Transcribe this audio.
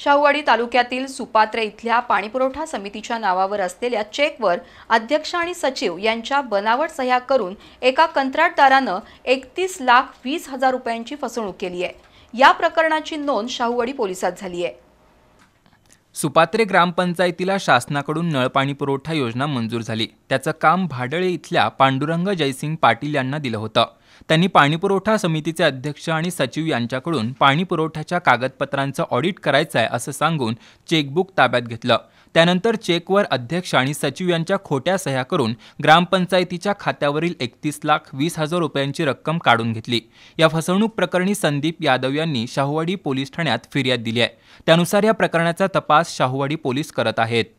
शाहूवाडी तालुक्यातील सुपात्रे इथल्या पाणीपुरवठा समितीच्या नावावर असलेल्या चेकवर अध्यक्ष आणि सचिव यांच्या बनावट सह्या करून एका कंत्राटदारानं एकतीस लाख वीस हजार रुपयांची फसवणूक केली आहे या प्रकरणाची नोंद शाहूवाडी पोलिसात झाली आहे सुपात्रे ग्रामपंचायतीला शासनाकडून नळपाणी पुरवठा योजना मंजूर झाली त्याचं काम भाडळे इथल्या पांडुरंग जयसिंग पाटील यांना दिलं होतं त्यांनी पाणीपुरवठा समितीचे अध्यक्ष आणि सचिव यांच्याकडून पाणी कागदपत्रांचं ऑडिट करायचं आहे असं सांगून चेकबुक ताब्यात घेतलं त्यानंतर चेकवर अध्यक्ष आणि सचिव यांच्या खोट्या सह्या करून ग्रामपंचायतीच्या खात्यावरील एकतीस लाख वीस हजार रुपयांची रक्कम काढून घेतली या फसवणूक प्रकरणी संदीप यादव यांनी शाहूवाडी पोलीस ठाण्यात फिर्याद दिली आहे त्यानुसार या प्रकरणाचा तपास शाहूवाडी पोलीस करत आहेत